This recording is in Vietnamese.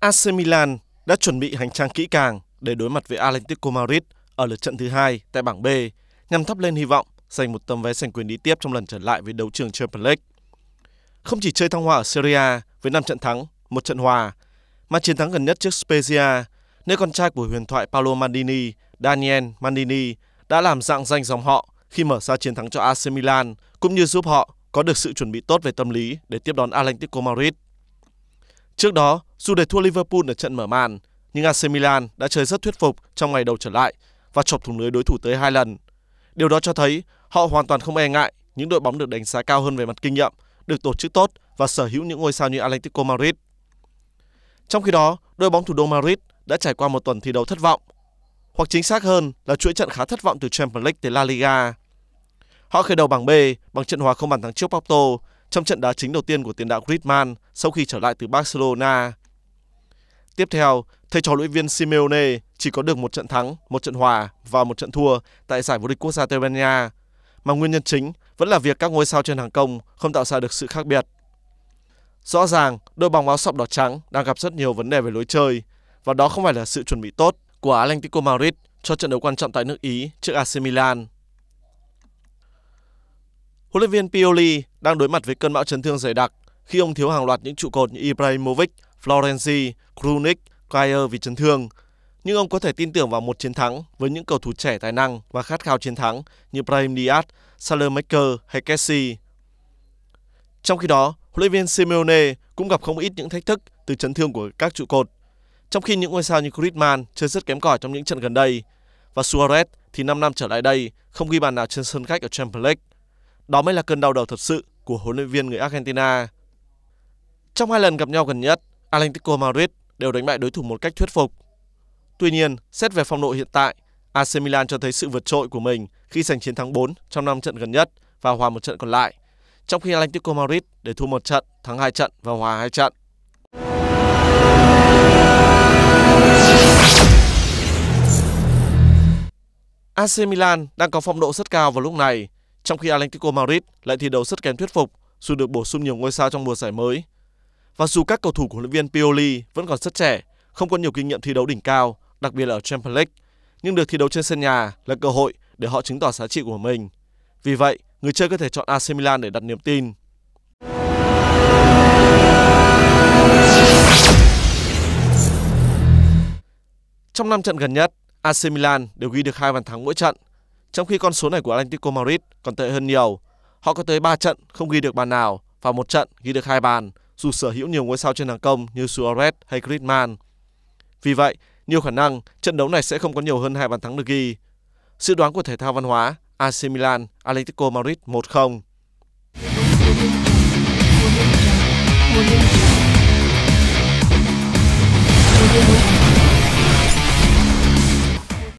AC Milan đã chuẩn bị hành trang kỹ càng để đối mặt với Atletico Madrid ở lượt trận thứ hai tại bảng B nhằm thắp lên hy vọng giành một tấm vé giành quyền đi tiếp trong lần trở lại với đấu trường Champions League. Không chỉ chơi thăng hoa ở Serie A với 5 trận thắng, một trận hòa, mà chiến thắng gần nhất trước Spezia, nơi con trai của huyền thoại Paolo Mandini, Daniel Mandini đã làm dạng danh dòng họ khi mở ra chiến thắng cho AC Milan, cũng như giúp họ có được sự chuẩn bị tốt về tâm lý để tiếp đón Atletico Madrid. Trước đó, dù để thua Liverpool ở trận mở màn, nhưng AC Milan đã chơi rất thuyết phục trong ngày đầu trở lại và chọc thủng lưới đối thủ tới hai lần. Điều đó cho thấy họ hoàn toàn không e ngại những đội bóng được đánh giá cao hơn về mặt kinh nghiệm, được tổ chức tốt và sở hữu những ngôi sao như Atletico Madrid. Trong khi đó, đội bóng thủ đô Madrid đã trải qua một tuần thi đấu thất vọng, hoặc chính xác hơn là chuỗi trận khá thất vọng từ Champions League tới La Liga. Họ khởi đầu bảng B bằng trận hòa không bàn thắng trước Porto trong trận đá chính đầu tiên của tiền đạo Griezmann sau khi trở lại từ Barcelona. Tiếp theo, thầy trò luyện viên Simeone chỉ có được một trận thắng, một trận hòa và một trận thua tại giải vô địch quốc gia Tây Ban Nha, mà nguyên nhân chính vẫn là việc các ngôi sao trên hàng công không tạo ra được sự khác biệt. Rõ ràng, đội bóng áo sọc đỏ trắng đang gặp rất nhiều vấn đề về lối chơi, và đó không phải là sự chuẩn bị tốt của Atletico Madrid cho trận đấu quan trọng tại nước Ý trước AC Milan. Huấn luyện viên Pioli đang đối mặt với cơn bão chấn thương dày đặc khi ông thiếu hàng loạt những trụ cột như Ibrahimovic Florenzi, Krunic, Kaier vì chấn thương. Nhưng ông có thể tin tưởng vào một chiến thắng với những cầu thủ trẻ tài năng và khát khao chiến thắng như Brahim Diaz, Salemaker hay Kessi. Trong khi đó, huấn luyện viên Simeone cũng gặp không ít những thách thức từ chấn thương của các trụ cột. Trong khi những ngôi sao như Griezmann chơi rất kém cỏi trong những trận gần đây và Suarez thì 5 năm trở lại đây không ghi bàn nào trên sân khách ở Champions League. Đó mới là cơn đau đầu thật sự của huấn luyện viên người Argentina. Trong hai lần gặp nhau gần nhất, Atlético Madrid đều đánh bại đối thủ một cách thuyết phục. Tuy nhiên, xét về phong độ hiện tại, AC Milan cho thấy sự vượt trội của mình khi giành chiến thắng 4 trong 5 trận gần nhất và hòa một trận còn lại, trong khi Atlético Madrid để thua một trận, thắng hai trận và hòa hai trận. AC Milan đang có phong độ rất cao vào lúc này, trong khi Atlético Madrid lại thi đấu rất kém thuyết phục dù được bổ sung nhiều ngôi sao trong mùa giải mới. Và dù các cầu thủ của huấn luyện viên Pioli vẫn còn rất trẻ, không có nhiều kinh nghiệm thi đấu đỉnh cao, đặc biệt là ở Champions League, nhưng được thi đấu trên sân nhà là cơ hội để họ chứng tỏ giá trị của mình. Vì vậy, người chơi có thể chọn AC Milan để đặt niềm tin. Trong 5 trận gần nhất, AC Milan đều ghi được hai bàn thắng mỗi trận, trong khi con số này của Atlético Madrid còn tệ hơn nhiều. Họ có tới 3 trận không ghi được bàn nào và một trận ghi được hai bàn dù sở hữu nhiều ngôi sao trên hàng công như Suarez hay Griezmann. Vì vậy, nhiều khả năng trận đấu này sẽ không có nhiều hơn hai bàn thắng được ghi. Dự đoán của thể thao văn hóa AC Milan, Atletico Madrid 1-0.